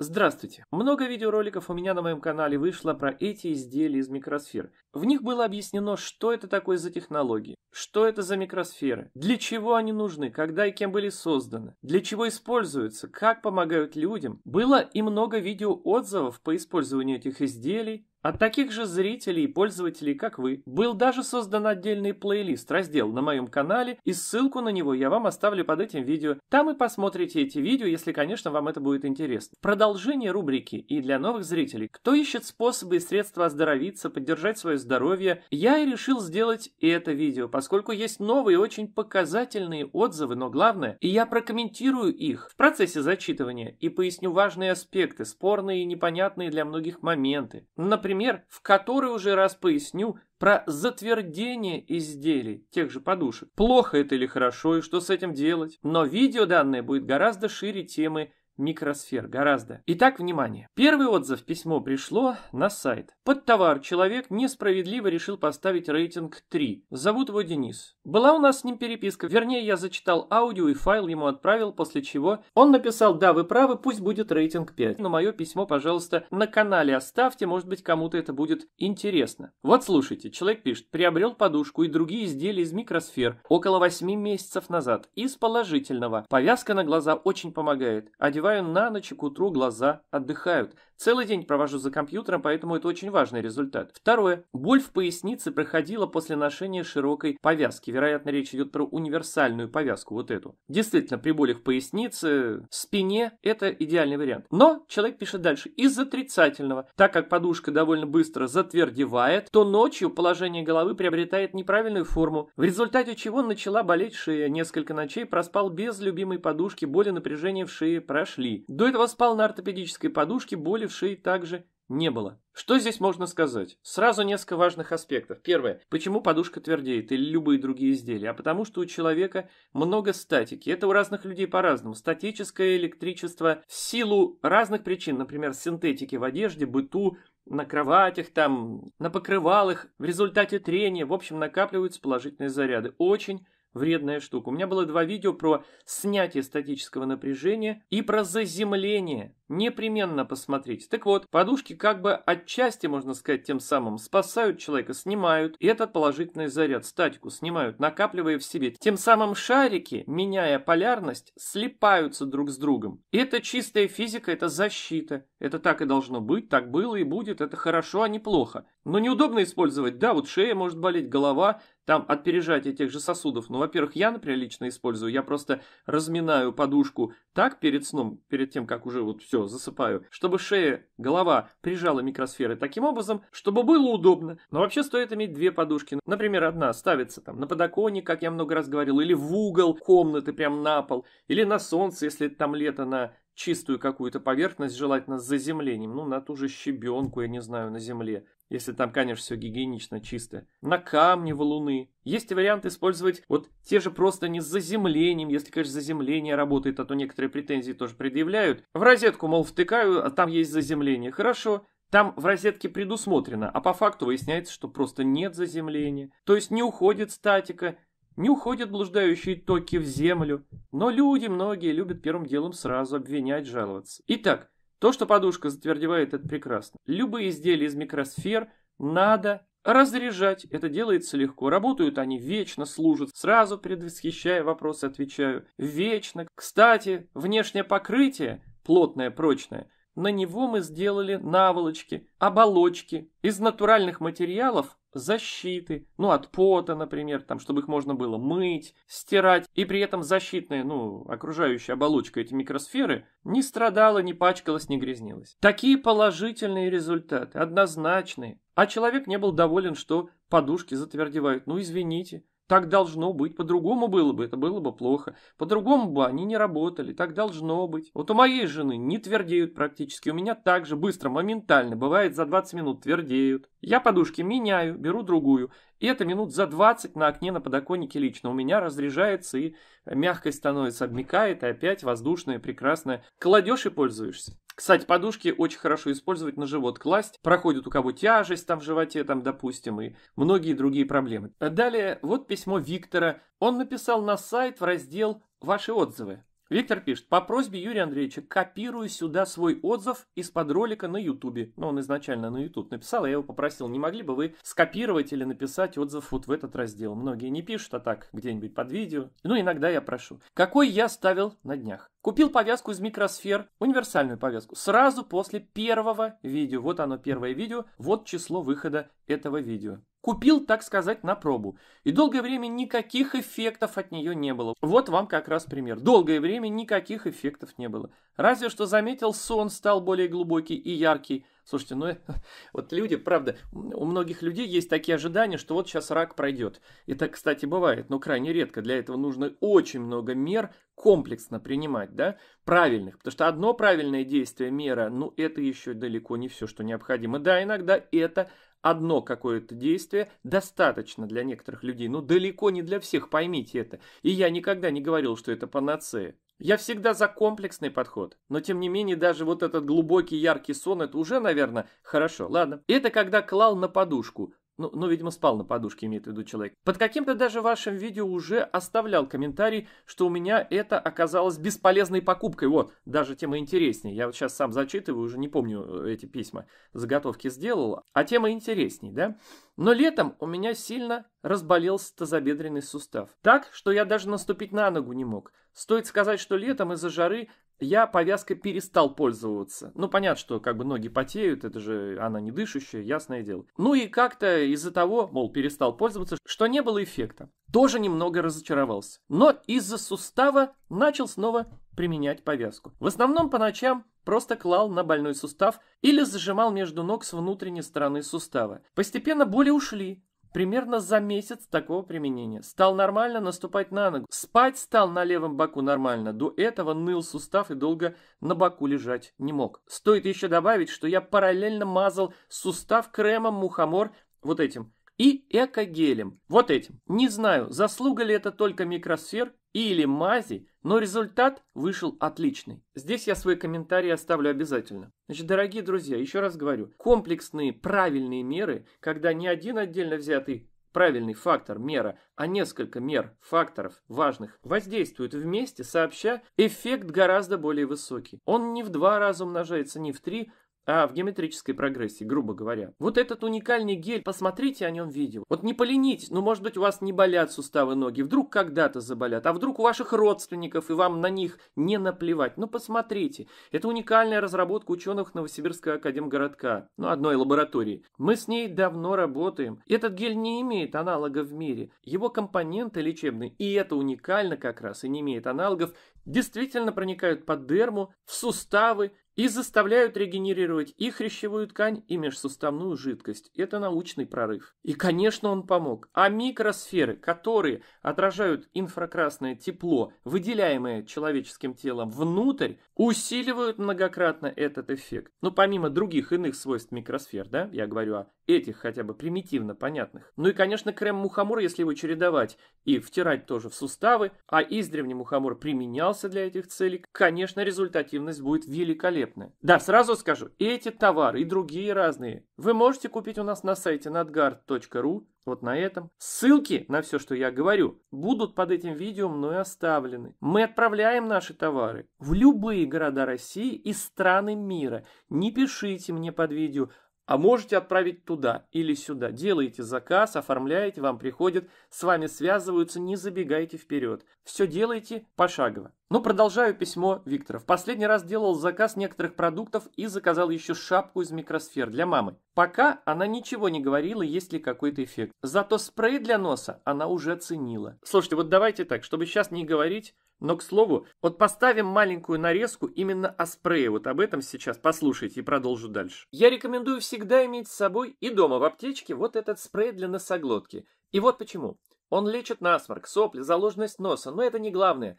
Здравствуйте! Много видеороликов у меня на моем канале вышло про эти изделия из микросфер. В них было объяснено, что это такое за технологии, что это за микросферы, для чего они нужны, когда и кем были созданы, для чего используются, как помогают людям. Было и много видеоотзывов по использованию этих изделий, от таких же зрителей и пользователей, как вы, был даже создан отдельный плейлист, раздел на моем канале, и ссылку на него я вам оставлю под этим видео. Там и посмотрите эти видео, если, конечно, вам это будет интересно. Продолжение рубрики и для новых зрителей. Кто ищет способы и средства оздоровиться, поддержать свое здоровье, я и решил сделать и это видео, поскольку есть новые, очень показательные отзывы, но главное, и я прокомментирую их в процессе зачитывания и поясню важные аспекты, спорные и непонятные для многих моменты. Например, пример, в который уже раз поясню про затвердение изделий, тех же подушек. Плохо это или хорошо, и что с этим делать? Но видео данное будет гораздо шире темы микросфер гораздо. Итак, внимание. Первый отзыв письмо пришло на сайт. Под товар человек несправедливо решил поставить рейтинг 3. Зовут его Денис. Была у нас с ним переписка. Вернее, я зачитал аудио и файл ему отправил, после чего он написал «Да, вы правы, пусть будет рейтинг 5». Но мое письмо, пожалуйста, на канале оставьте, может быть, кому-то это будет интересно. Вот слушайте, человек пишет «Приобрел подушку и другие изделия из микросфер около 8 месяцев назад. Из положительного. Повязка на глаза очень помогает. Одеваю открываю на ночь и к утру глаза отдыхают, Целый день провожу за компьютером, поэтому это очень важный результат. Второе. Боль в пояснице проходила после ношения широкой повязки. Вероятно, речь идет про универсальную повязку, вот эту. Действительно, при болях в пояснице, в спине, это идеальный вариант. Но человек пишет дальше. Из отрицательного. Так как подушка довольно быстро затвердевает, то ночью положение головы приобретает неправильную форму, в результате чего начала болеть шея. Несколько ночей проспал без любимой подушки, боли напряжения в шее прошли. До этого спал на ортопедической подушке, боли Боли также не было. Что здесь можно сказать? Сразу несколько важных аспектов. Первое. Почему подушка твердеет или любые другие изделия? А потому что у человека много статики. Это у разных людей по-разному. Статическое электричество в силу разных причин, например, синтетики в одежде, быту, на кроватях, там, на покрывалах, в результате трения, в общем, накапливаются положительные заряды. Очень вредная штука. У меня было два видео про снятие статического напряжения и про заземление Непременно посмотреть. Так вот, подушки как бы отчасти, можно сказать, тем самым спасают человека, снимают этот положительный заряд, статику снимают, накапливая в себе. Тем самым шарики, меняя полярность, слипаются друг с другом. Это чистая физика, это защита. Это так и должно быть, так было и будет, это хорошо, а не плохо. Но неудобно использовать, да, вот шея может болеть, голова, там от пережатия тех же сосудов. Ну, во-первых, я, например, лично использую, я просто разминаю подушку так перед сном, перед тем, как уже вот все все, засыпаю, чтобы шея, голова прижала микросферы таким образом, чтобы было удобно. Но вообще стоит иметь две подушки. Например, одна ставится там на подоконник, как я много раз говорил, или в угол комнаты, прям на пол, или на солнце, если там лето на чистую какую-то поверхность, желательно с заземлением, ну, на ту же щебенку, я не знаю, на земле, если там, конечно, все гигиенично, чисто, на камни, Луны. Есть вариант использовать вот те же просто не с заземлением, если, конечно, заземление работает, а то некоторые претензии тоже предъявляют. В розетку, мол, втыкаю, а там есть заземление. Хорошо, там в розетке предусмотрено, а по факту выясняется, что просто нет заземления. То есть не уходит статика, не уходят блуждающие токи в землю, но люди многие любят первым делом сразу обвинять, жаловаться. Итак, то, что подушка затвердевает, это прекрасно. Любые изделия из микросфер надо разряжать. Это делается легко. Работают они вечно, служат. Сразу предвосхищая вопросы, отвечаю. Вечно. Кстати, внешнее покрытие, плотное, прочное, на него мы сделали наволочки, оболочки из натуральных материалов, защиты, ну, от пота, например, там, чтобы их можно было мыть, стирать, и при этом защитная, ну, окружающая оболочка эти микросферы не страдала, не пачкалась, не грязнилась. Такие положительные результаты, однозначные. А человек не был доволен, что подушки затвердевают. Ну, извините, так должно быть. По-другому было бы, это было бы плохо. По-другому бы они не работали. Так должно быть. Вот у моей жены не твердеют практически. У меня так же быстро, моментально. Бывает за 20 минут твердеют. Я подушки меняю, беру другую. И это минут за 20 на окне на подоконнике лично у меня разряжается и мягкость становится, обмекает, и опять воздушная, прекрасная. Кладешь и пользуешься. Кстати, подушки очень хорошо использовать на живот класть. Проходит у кого тяжесть там в животе, там, допустим, и многие другие проблемы. Далее, вот письмо Виктора. Он написал на сайт в раздел «Ваши отзывы». Виктор пишет, по просьбе Юрия Андреевича копирую сюда свой отзыв из-под ролика на Ютубе. Ну, он изначально на Ютуб написал, а я его попросил, не могли бы вы скопировать или написать отзыв вот в этот раздел. Многие не пишут, а так где-нибудь под видео. Ну, иногда я прошу. Какой я ставил на днях? Купил повязку из микросфер, универсальную повязку, сразу после первого видео. Вот оно, первое видео, вот число выхода этого видео. Купил, так сказать, на пробу. И долгое время никаких эффектов от нее не было. Вот вам как раз пример. Долгое время никаких эффектов не было. Разве что заметил, сон стал более глубокий и яркий. Слушайте, ну вот люди, правда, у многих людей есть такие ожидания, что вот сейчас рак пройдет. И так, кстати, бывает, но крайне редко. Для этого нужно очень много мер комплексно принимать, да, правильных. Потому что одно правильное действие мера, ну это еще далеко не все, что необходимо. Да, иногда это одно какое-то действие достаточно для некоторых людей, но далеко не для всех, поймите это. И я никогда не говорил, что это панацея. Я всегда за комплексный подход, но тем не менее даже вот этот глубокий яркий сон это уже, наверное, хорошо, ладно. Это когда клал на подушку, ну, ну, видимо, спал на подушке, имеет в виду человек. Под каким-то даже вашим видео уже оставлял комментарий, что у меня это оказалось бесполезной покупкой. Вот, даже тема интереснее. Я вот сейчас сам зачитываю, уже не помню э, эти письма, заготовки сделал. А тема интереснее, да? Но летом у меня сильно разболелся тазобедренный сустав. Так, что я даже наступить на ногу не мог. Стоит сказать, что летом из-за жары я повязкой перестал пользоваться. Ну, понятно, что как бы ноги потеют, это же она не дышащая, ясное дело. Ну и как-то из-за того, мол, перестал пользоваться, что не было эффекта. Тоже немного разочаровался. Но из-за сустава начал снова применять повязку. В основном по ночам просто клал на больной сустав или зажимал между ног с внутренней стороны сустава. Постепенно боли ушли, примерно за месяц такого применения. Стал нормально наступать на ногу. Спать стал на левом боку нормально. До этого ныл сустав и долго на боку лежать не мог. Стоит еще добавить, что я параллельно мазал сустав кремом мухомор вот этим и экогелем, вот этим. Не знаю, заслуга ли это только микросфер или мази, но результат вышел отличный. Здесь я свои комментарии оставлю обязательно. Значит, дорогие друзья, еще раз говорю, комплексные правильные меры, когда не один отдельно взятый правильный фактор мера, а несколько мер, факторов важных, воздействуют вместе, сообща, эффект гораздо более высокий. Он не в два раза умножается, не в три, а в геометрической прогрессии, грубо говоря. Вот этот уникальный гель, посмотрите о нем видео. Вот не поленитесь, ну может быть у вас не болят суставы ноги, вдруг когда-то заболят, а вдруг у ваших родственников и вам на них не наплевать. Ну посмотрите, это уникальная разработка ученых Новосибирского академгородка, ну одной лаборатории. Мы с ней давно работаем. Этот гель не имеет аналога в мире. Его компоненты лечебные, и это уникально как раз, и не имеет аналогов, действительно проникают под дерму, в суставы и заставляют регенерировать и хрящевую ткань, и межсуставную жидкость. Это научный прорыв. И, конечно, он помог. А микросферы, которые отражают инфракрасное тепло, выделяемое человеческим телом внутрь, усиливают многократно этот эффект. Но ну, помимо других иных свойств микросфер, да, я говорю о этих хотя бы примитивно понятных. Ну и, конечно, крем-мухомор, если его чередовать и втирать тоже в суставы, а издревне мухомор применялся для этих целей, конечно, результативность будет великолепна великолепны. Да, сразу скажу, эти товары, и другие разные вы можете купить у нас на сайте надгар.ру, вот на этом. Ссылки на все, что я говорю, будут под этим видео мной оставлены. Мы отправляем наши товары в любые города России и страны мира. Не пишите мне под видео, а можете отправить туда или сюда. Делаете заказ, оформляете, вам приходят, с вами связываются, не забегайте вперед. Все делайте пошагово. Ну продолжаю письмо Виктора. В последний раз делал заказ некоторых продуктов и заказал еще шапку из микросфер для мамы. Пока она ничего не говорила, есть ли какой-то эффект. Зато спрей для носа она уже оценила. Слушайте, вот давайте так, чтобы сейчас не говорить, но, к слову, вот поставим маленькую нарезку именно о спрее, вот об этом сейчас послушайте и продолжу дальше. Я рекомендую всегда иметь с собой и дома в аптечке вот этот спрей для носоглотки. И вот почему. Он лечит насморк, сопли, заложенность носа, но это не главное.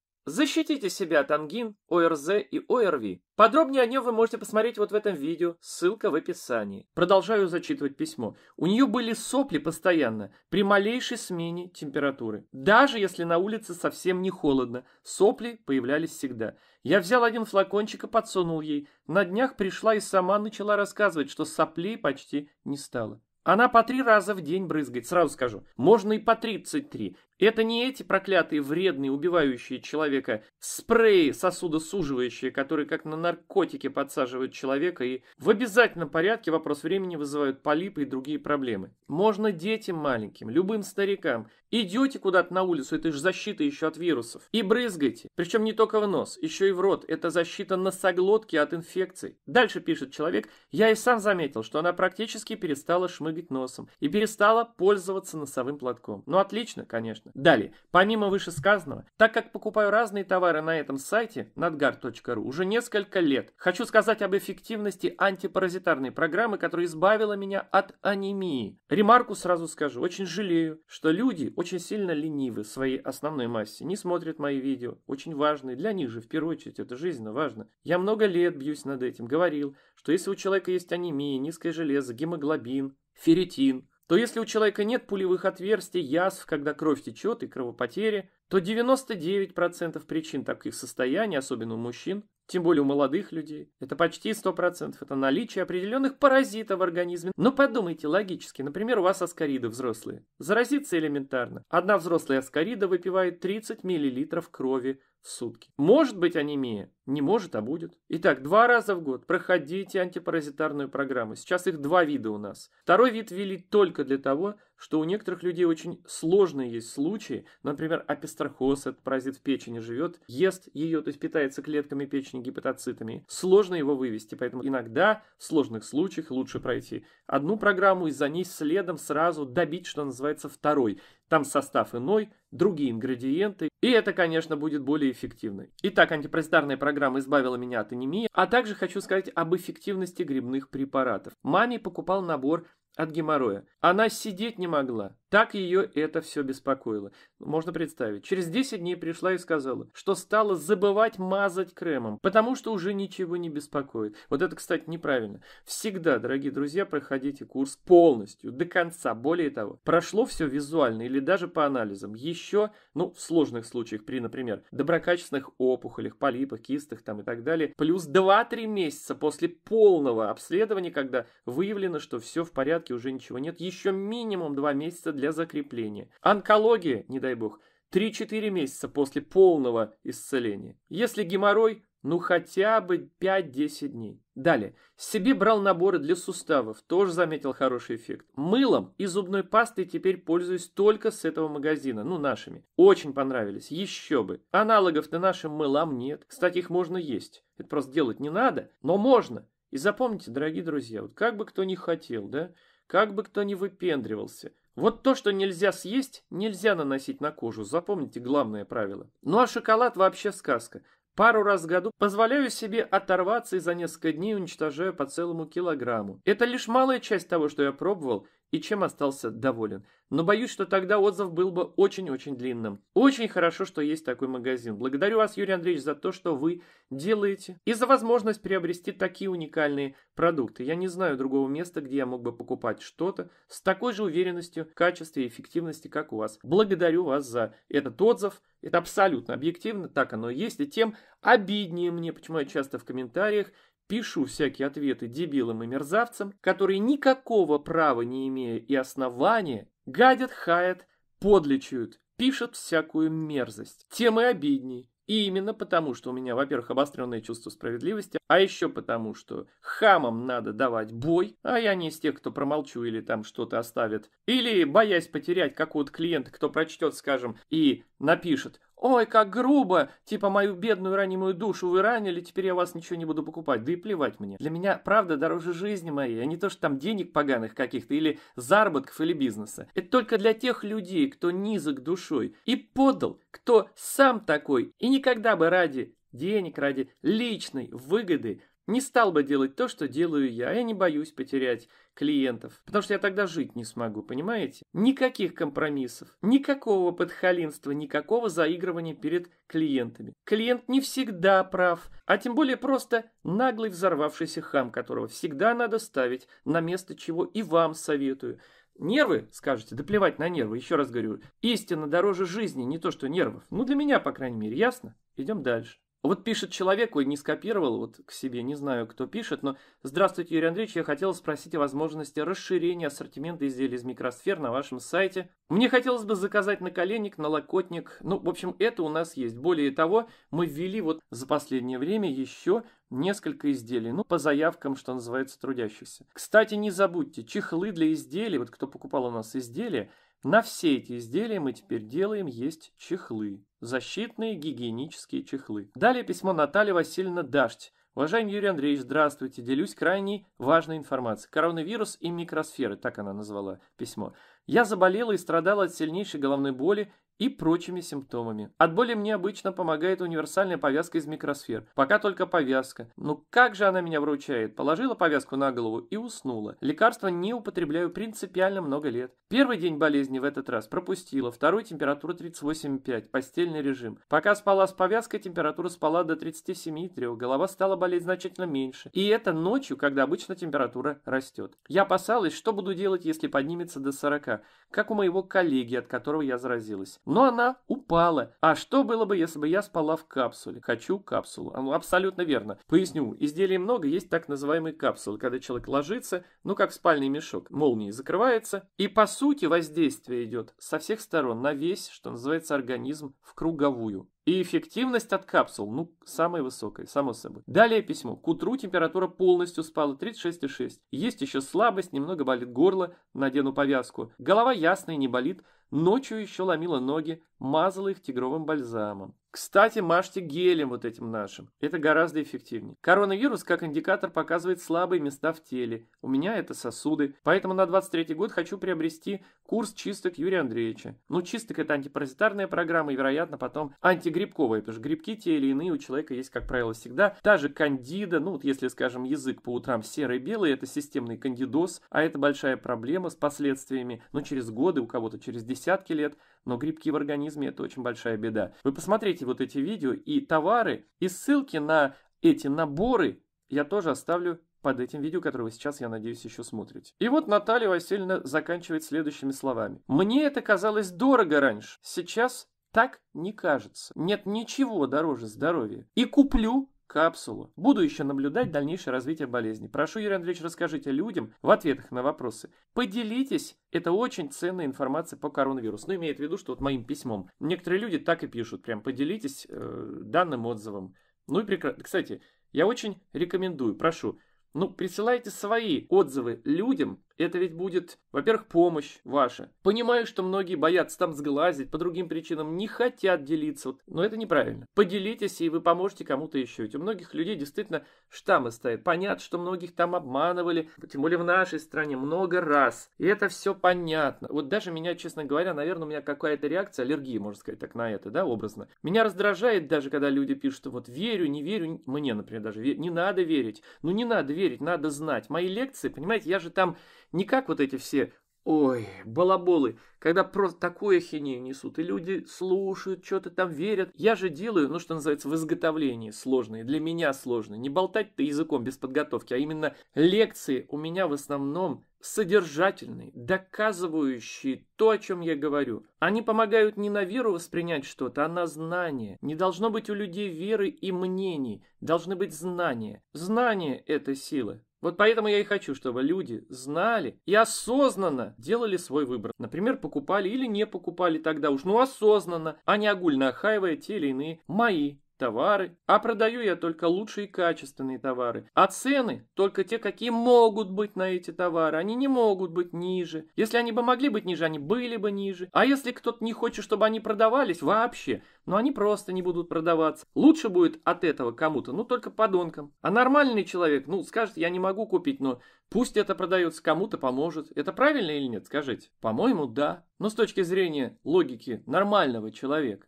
Защитите себя от ангин, ОРЗ и ОРВИ. Подробнее о нем вы можете посмотреть вот в этом видео, ссылка в описании. Продолжаю зачитывать письмо. У нее были сопли постоянно, при малейшей смене температуры. Даже если на улице совсем не холодно, сопли появлялись всегда. Я взял один флакончик и подсунул ей. На днях пришла и сама начала рассказывать, что соплей почти не стало. Она по три раза в день брызгает, сразу скажу. Можно и по 33. Это не эти проклятые, вредные, убивающие человека спреи, сосудосуживающие, которые как на наркотики подсаживают человека и в обязательном порядке вопрос времени вызывают полипы и другие проблемы. Можно детям маленьким, любым старикам. Идете куда-то на улицу, это же защита еще от вирусов. И брызгайте. Причем не только в нос, еще и в рот. Это защита носоглотки от инфекций. Дальше пишет человек, я и сам заметил, что она практически перестала шмыгать носом и перестала пользоваться носовым платком. Ну отлично, конечно. Далее, помимо вышесказанного, так как покупаю разные товары на этом сайте, надгар.ру, уже несколько лет, хочу сказать об эффективности антипаразитарной программы, которая избавила меня от анемии. Ремарку сразу скажу, очень жалею, что люди очень сильно ленивы в своей основной массе, не смотрят мои видео, очень важные, для них же в первую очередь это жизненно важно. Я много лет бьюсь над этим, говорил, что если у человека есть анемия, низкое железо, гемоглобин, ферритин, то если у человека нет пулевых отверстий, язв, когда кровь течет и кровопотери, то 99% причин таких состояний, особенно у мужчин, тем более у молодых людей, это почти 100%, это наличие определенных паразитов в организме. Но подумайте логически, например, у вас аскариды взрослые. Заразиться элементарно. Одна взрослая аскарида выпивает 30 мл крови в сутки. Может быть анемия, не может, а будет. Итак, два раза в год проходите антипаразитарную программу. Сейчас их два вида у нас. Второй вид ввели только для того, что у некоторых людей очень сложные есть случаи. Например, апистрохоз, этот паразит в печени живет, ест ее, то есть питается клетками печени, гепатоцитами. Сложно его вывести, поэтому иногда в сложных случаях лучше пройти одну программу и за ней следом сразу добить, что называется, второй. Там состав иной, другие ингредиенты, и это, конечно, будет более эффективно. Итак, антипаразитарная программа избавила меня от анемии, а также хочу сказать об эффективности грибных препаратов. Маме покупал набор от геморроя. Она сидеть не могла. Так ее это все беспокоило. Можно представить. Через 10 дней пришла и сказала, что стала забывать мазать кремом, потому что уже ничего не беспокоит. Вот это, кстати, неправильно. Всегда, дорогие друзья, проходите курс полностью, до конца. Более того, прошло все визуально или даже по анализам. Еще, ну, в сложных случаях, при, например, доброкачественных опухолях, полипах, кистах там и так далее, плюс 2-3 месяца после полного обследования, когда выявлено, что все в порядке, уже ничего нет, еще минимум 2 месяца для закрепления. Онкология, не дай бог, 3-4 месяца после полного исцеления. Если геморрой, ну хотя бы 5-10 дней. Далее. Себе брал наборы для суставов, тоже заметил хороший эффект. Мылом и зубной пастой теперь пользуюсь только с этого магазина, ну нашими. Очень понравились, еще бы. Аналогов-то нашим мылам нет. Кстати, их можно есть. Это просто делать не надо, но можно. И запомните, дорогие друзья, вот как бы кто ни хотел, да, как бы кто ни выпендривался, вот то, что нельзя съесть, нельзя наносить на кожу, запомните главное правило. Ну а шоколад вообще сказка. Пару раз в году позволяю себе оторваться и за несколько дней уничтожаю по целому килограмму. Это лишь малая часть того, что я пробовал и чем остался доволен. Но боюсь, что тогда отзыв был бы очень-очень длинным. Очень хорошо, что есть такой магазин. Благодарю вас, Юрий Андреевич, за то, что вы делаете и за возможность приобрести такие уникальные продукты. Я не знаю другого места, где я мог бы покупать что-то с такой же уверенностью, качестве и эффективности, как у вас. Благодарю вас за этот отзыв. Это абсолютно объективно, так оно и есть. И тем обиднее мне, почему я часто в комментариях Пишу всякие ответы дебилам и мерзавцам, которые никакого права не имея и основания, гадят, хаят, подлечуют, пишут всякую мерзость. Темы обидней. И именно потому, что у меня, во-первых, обостренное чувство справедливости, а еще потому, что хамам надо давать бой, а я не из тех, кто промолчу или там что-то оставит. Или, боясь потерять какого-то клиента, кто прочтет, скажем, и напишет «Ой, как грубо! Типа мою бедную ранимую душу вы ранили, теперь я вас ничего не буду покупать, да и плевать мне. Для меня правда дороже жизни моей, а не то, что там денег поганых каких-то или заработков или бизнеса. Это только для тех людей, кто низок душой и подал, кто сам такой и никогда бы ради денег, ради личной выгоды не стал бы делать то, что делаю я. Я не боюсь потерять клиентов, потому что я тогда жить не смогу, понимаете? Никаких компромиссов, никакого подхалинства, никакого заигрывания перед клиентами. Клиент не всегда прав, а тем более просто наглый взорвавшийся хам, которого всегда надо ставить на место, чего и вам советую. Нервы, скажете, да плевать на нервы, еще раз говорю, истина дороже жизни, не то что нервов. Ну, для меня, по крайней мере, ясно? Идем дальше. Вот пишет человек, ой, не скопировал, вот к себе, не знаю, кто пишет, но «Здравствуйте, Юрий Андреевич, я хотел спросить о возможности расширения ассортимента изделий из микросфер на вашем сайте. Мне хотелось бы заказать наколенник, налокотник, ну, в общем, это у нас есть. Более того, мы ввели вот за последнее время еще несколько изделий, ну, по заявкам, что называется, трудящихся. Кстати, не забудьте, чехлы для изделий, вот кто покупал у нас изделия, на все эти изделия мы теперь делаем есть чехлы защитные гигиенические чехлы. Далее письмо Натальи Васильевны Дашть. Уважаемый Юрий Андреевич, здравствуйте. Делюсь крайне важной информацией. Коронавирус и микросферы, так она назвала письмо. Я заболела и страдала от сильнейшей головной боли и прочими симптомами. От боли мне обычно помогает универсальная повязка из микросфер. Пока только повязка. Но ну как же она меня вручает? Положила повязку на голову и уснула. Лекарства не употребляю принципиально много лет. Первый день болезни в этот раз пропустила, второй температура 38,5, постельный режим. Пока спала с повязкой, температура спала до 37,3, голова стала болеть значительно меньше. И это ночью, когда обычно температура растет. Я опасалась, что буду делать, если поднимется до 40, как у моего коллеги, от которого я заразилась. Но она упала. А что было бы, если бы я спала в капсуле? Хочу капсулу. А, ну, абсолютно верно. Поясню. Изделий много, есть так называемые капсулы, когда человек ложится, ну как в спальный мешок, молнией закрывается, и по сути воздействие идет со всех сторон на весь, что называется, организм в круговую. И эффективность от капсул, ну, самая высокая, само собой. Далее письмо. К утру температура полностью спала 36,6. Есть еще слабость, немного болит горло, надену повязку. Голова ясная, не болит. Ночью еще ломила ноги, мазала их тигровым бальзамом. Кстати, мажьте гелем вот этим нашим. Это гораздо эффективнее. Коронавирус как индикатор показывает слабые места в теле. У меня это сосуды. Поэтому на 23 год хочу приобрести курс чисток Юрия Андреевича. Ну, чисток это антипаразитарная программа и, вероятно, потом антигрибковая. Потому что грибки те или иные у человека есть, как правило, всегда. Та же кандида, ну вот если, скажем, язык по утрам серый-белый, это системный кандидоз, а это большая проблема с последствиями, но через годы, у кого-то через десятки лет – но грибки в организме – это очень большая беда. Вы посмотрите вот эти видео и товары, и ссылки на эти наборы я тоже оставлю под этим видео, которое вы сейчас, я надеюсь, еще смотрите. И вот Наталья Васильевна заканчивает следующими словами. «Мне это казалось дорого раньше. Сейчас так не кажется. Нет ничего дороже здоровья. И куплю капсулу. Буду еще наблюдать дальнейшее развитие болезни. Прошу, Юрий Андреевич, расскажите людям в ответах на вопросы. Поделитесь, это очень ценная информация по коронавирусу. Но ну, имеет в виду, что вот моим письмом. Некоторые люди так и пишут, прям поделитесь э, данным отзывом. Ну и прекрасно. Кстати, я очень рекомендую, прошу, ну, присылайте свои отзывы людям, это ведь будет, во-первых, помощь ваша. Понимаю, что многие боятся там сглазить, по другим причинам не хотят делиться, но это неправильно. Поделитесь, и вы поможете кому-то еще. Ведь у многих людей действительно штаммы стоят. Понятно, что многих там обманывали, тем более в нашей стране много раз. И это все понятно. Вот даже меня, честно говоря, наверное, у меня какая-то реакция, аллергии, можно сказать так, на это, да, образно. Меня раздражает даже, когда люди пишут, что вот верю, не верю, мне, например, даже не надо верить. Ну не надо верить, надо знать. Мои лекции, понимаете, я же там не как вот эти все, ой, балаболы, когда просто такую ахинею несут, и люди слушают, что-то там верят. Я же делаю, ну, что называется, в изготовлении сложные, для меня сложные. Не болтать-то языком без подготовки, а именно лекции у меня в основном содержательные, доказывающие то, о чем я говорю. Они помогают не на веру воспринять что-то, а на знание. Не должно быть у людей веры и мнений, должны быть знания. Знание – это сила. Вот поэтому я и хочу, чтобы люди знали и осознанно делали свой выбор. Например, покупали или не покупали тогда уж, ну осознанно, а не огульно охаивая те или иные мои товары, а продаю я только лучшие качественные товары. А цены только те, какие могут быть на эти товары. Они не могут быть ниже. Если они бы могли быть ниже, они были бы ниже. А если кто-то не хочет, чтобы они продавались вообще, но ну, они просто не будут продаваться. Лучше будет от этого кому-то, ну только подонкам. А нормальный человек, ну, скажет, я не могу купить, но пусть это продается кому-то, поможет. Это правильно или нет, скажите? По-моему, да. Но с точки зрения логики нормального человека.